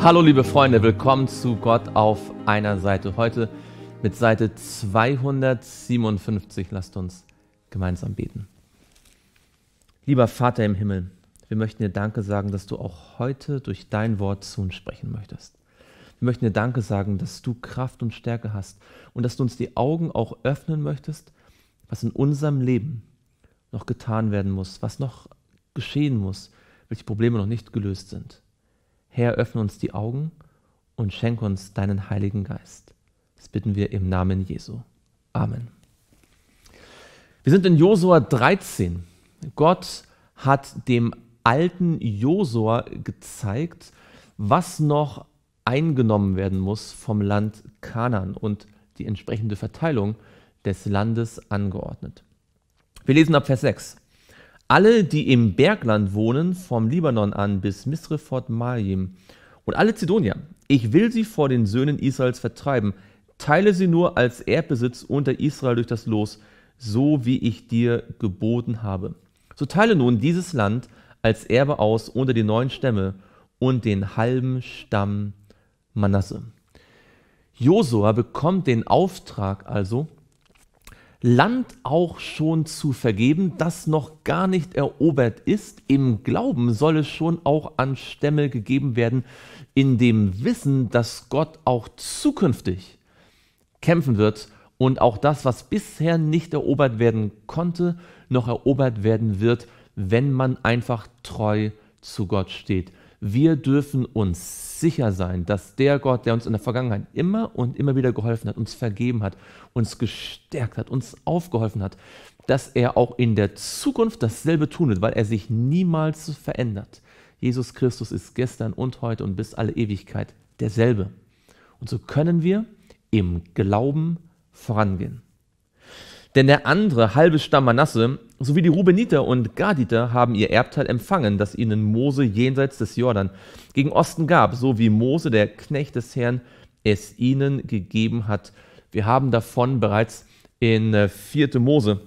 Hallo liebe Freunde, willkommen zu Gott auf einer Seite. Heute mit Seite 257. Lasst uns gemeinsam beten. Lieber Vater im Himmel, wir möchten dir Danke sagen, dass du auch heute durch dein Wort zu uns sprechen möchtest. Wir möchten dir Danke sagen, dass du Kraft und Stärke hast und dass du uns die Augen auch öffnen möchtest, was in unserem Leben noch getan werden muss, was noch geschehen muss, welche Probleme noch nicht gelöst sind. Herr, öffne uns die Augen und schenke uns deinen Heiligen Geist. Das bitten wir im Namen Jesu. Amen. Wir sind in Josua 13. Gott hat dem alten Josua gezeigt, was noch eingenommen werden muss vom Land Kanan und die entsprechende Verteilung des Landes angeordnet. Wir lesen ab Vers 6 alle, die im Bergland wohnen, vom Libanon an bis Misrefort Maim, und alle Zidonier, ich will sie vor den Söhnen Israels vertreiben, teile sie nur als Erdbesitz unter Israel durch das Los, so wie ich dir geboten habe. So teile nun dieses Land als Erbe aus unter die neuen Stämme und den halben Stamm Manasse. Josua bekommt den Auftrag also, Land auch schon zu vergeben, das noch gar nicht erobert ist. Im Glauben soll es schon auch an Stämme gegeben werden, in dem Wissen, dass Gott auch zukünftig kämpfen wird und auch das, was bisher nicht erobert werden konnte, noch erobert werden wird, wenn man einfach treu zu Gott steht wir dürfen uns sicher sein, dass der Gott, der uns in der Vergangenheit immer und immer wieder geholfen hat, uns vergeben hat, uns gestärkt hat, uns aufgeholfen hat, dass er auch in der Zukunft dasselbe tun wird, weil er sich niemals verändert. Jesus Christus ist gestern und heute und bis alle Ewigkeit derselbe. Und so können wir im Glauben vorangehen. Denn der andere halbe Stamm Manasse Sowie die Rubeniter und Gaditer haben ihr Erbteil empfangen, das ihnen Mose jenseits des Jordan gegen Osten gab, so wie Mose, der Knecht des Herrn, es ihnen gegeben hat. Wir haben davon bereits in 4. Äh, Mose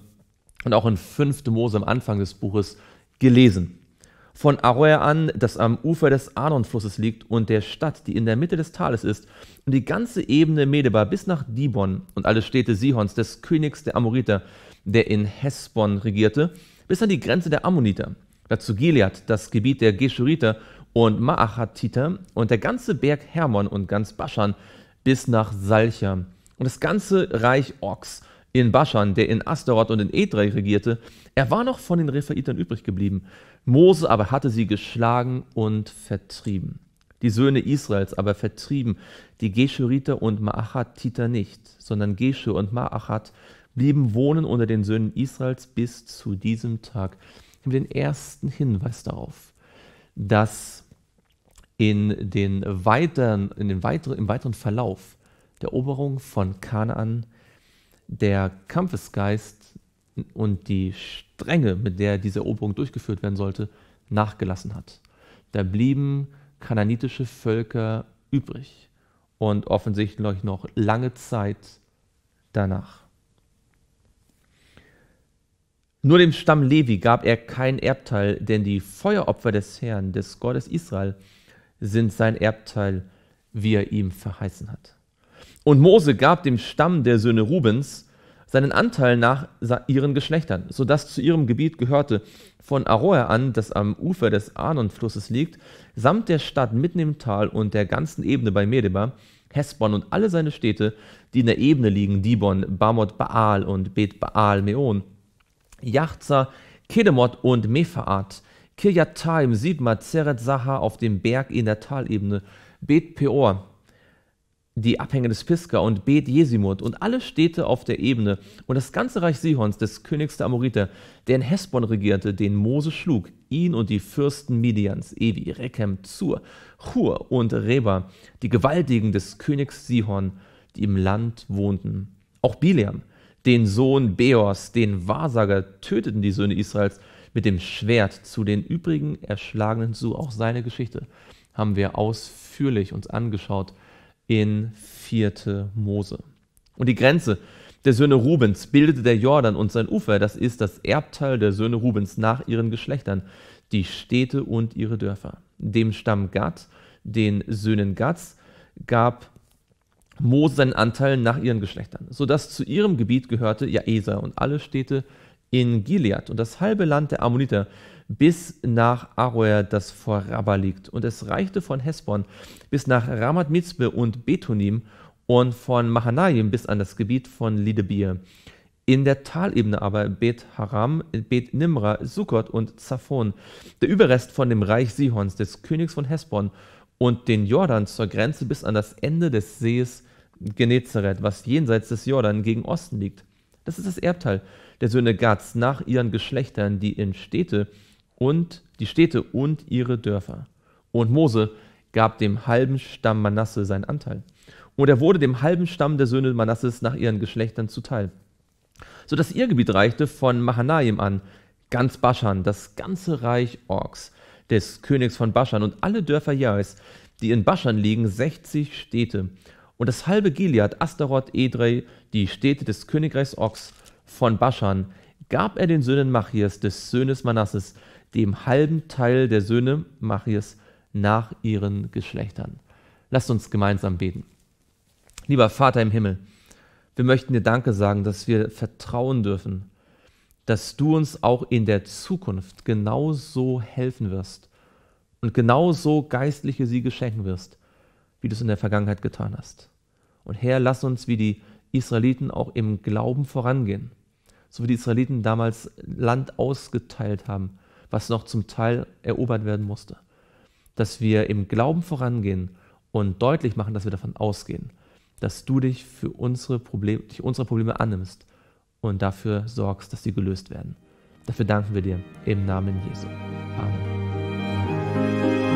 und auch in 5. Mose am Anfang des Buches gelesen. Von Aroer an, das am Ufer des Arnon-Flusses liegt und der Stadt, die in der Mitte des Tales ist, und die ganze Ebene Medeba bis nach Dibon und alle Städte Sihons, des Königs der Amoriter, der in Hesbon regierte, bis an die Grenze der Ammoniter, dazu Gilead, das Gebiet der Geschuriter und Maachatiter und der ganze Berg Hermon und ganz Baschan bis nach Salcha und das ganze Reich Ox in Baschan, der in Astaroth und in Edrei regierte. Er war noch von den Rephaitern übrig geblieben. Mose aber hatte sie geschlagen und vertrieben. Die Söhne Israels aber vertrieben die Geschuriter und Maachatiter nicht, sondern Geshur und Maachat blieben wohnen unter den Söhnen Israels bis zu diesem Tag. Ich habe den ersten Hinweis darauf, dass in den weiteren, in den weiteren, im weiteren Verlauf der Eroberung von Kanaan der Kampfesgeist und die Strenge, mit der diese Eroberung durchgeführt werden sollte, nachgelassen hat. Da blieben kananitische Völker übrig und offensichtlich noch lange Zeit danach. Nur dem Stamm Levi gab er kein Erbteil, denn die Feueropfer des Herrn, des Gottes Israel, sind sein Erbteil, wie er ihm verheißen hat. Und Mose gab dem Stamm der Söhne Rubens seinen Anteil nach ihren Geschlechtern, sodass zu ihrem Gebiet gehörte von Aroer an, das am Ufer des Arnon-Flusses liegt, samt der Stadt mitten im Tal und der ganzen Ebene bei Medeba, Hesbon und alle seine Städte, die in der Ebene liegen, Dibon, Bamot Baal und Bet Baal Meon, Jachzer, Kedemot und Mephaat, Kirjatai im Zeret Zaha auf dem Berg in der Talebene, Bet Peor, die Abhänge des Pisga und Bet Jesimut und alle Städte auf der Ebene und das ganze Reich Sihons des Königs der Amoriter, der in Hesbon regierte, den Mose schlug, ihn und die Fürsten Midians, Evi, Rekem, Zur, Chur und Reba, die Gewaltigen des Königs Sihon, die im Land wohnten. Auch Bileam, den Sohn Beors, den Wahrsager, töteten die Söhne Israels mit dem Schwert. Zu den übrigen Erschlagenen, so auch seine Geschichte, haben wir ausführlich uns angeschaut in 4. Mose. Und die Grenze der Söhne Rubens bildete der Jordan und sein Ufer, das ist das Erbteil der Söhne Rubens nach ihren Geschlechtern, die Städte und ihre Dörfer. Dem Stamm Gad, den Söhnen Gads, gab Mose seinen Anteil nach ihren Geschlechtern, sodass zu ihrem Gebiet gehörte Jaesa und alle Städte in Gilead und das halbe Land der Ammoniter bis nach Aroer, das vor Rabba liegt. Und es reichte von Hesbon bis nach Ramat Mizbe und Betonim und von Mahanaim bis an das Gebiet von Lidebir. In der Talebene aber Bet Haram, Bet Nimra, Sukkot und Zaphon, der Überrest von dem Reich Sihons, des Königs von Hesbon und den Jordan zur Grenze bis an das Ende des Sees Genezareth, was jenseits des Jordan gegen Osten liegt. Das ist das Erbteil der Söhne Gads nach ihren Geschlechtern, die in Städte und die Städte und ihre Dörfer. Und Mose gab dem halben Stamm Manasse seinen Anteil. Und er wurde dem halben Stamm der Söhne Manasses nach ihren Geschlechtern zuteil. So dass ihr Gebiet reichte von Mahanaim an, ganz Baschan, das ganze Reich Orks, des Königs von Baschan und alle Dörfer Jais, die in Baschan liegen, 60 Städte. Und das halbe Gilead, Astaroth, Edrei, die Städte des Königreichs Ochs von Baschan, gab er den Söhnen Machias, des Söhnes Manasses, dem halben Teil der Söhne Machias nach ihren Geschlechtern. Lasst uns gemeinsam beten. Lieber Vater im Himmel, wir möchten dir Danke sagen, dass wir vertrauen dürfen, dass du uns auch in der Zukunft genauso helfen wirst und genauso geistliche Siege schenken wirst, wie du es in der Vergangenheit getan hast. Und Herr, lass uns wie die Israeliten auch im Glauben vorangehen, so wie die Israeliten damals Land ausgeteilt haben, was noch zum Teil erobert werden musste. Dass wir im Glauben vorangehen und deutlich machen, dass wir davon ausgehen, dass du dich für unsere Probleme, dich unsere Probleme annimmst und dafür sorgst, dass sie gelöst werden. Dafür danken wir dir im Namen Jesu. Amen.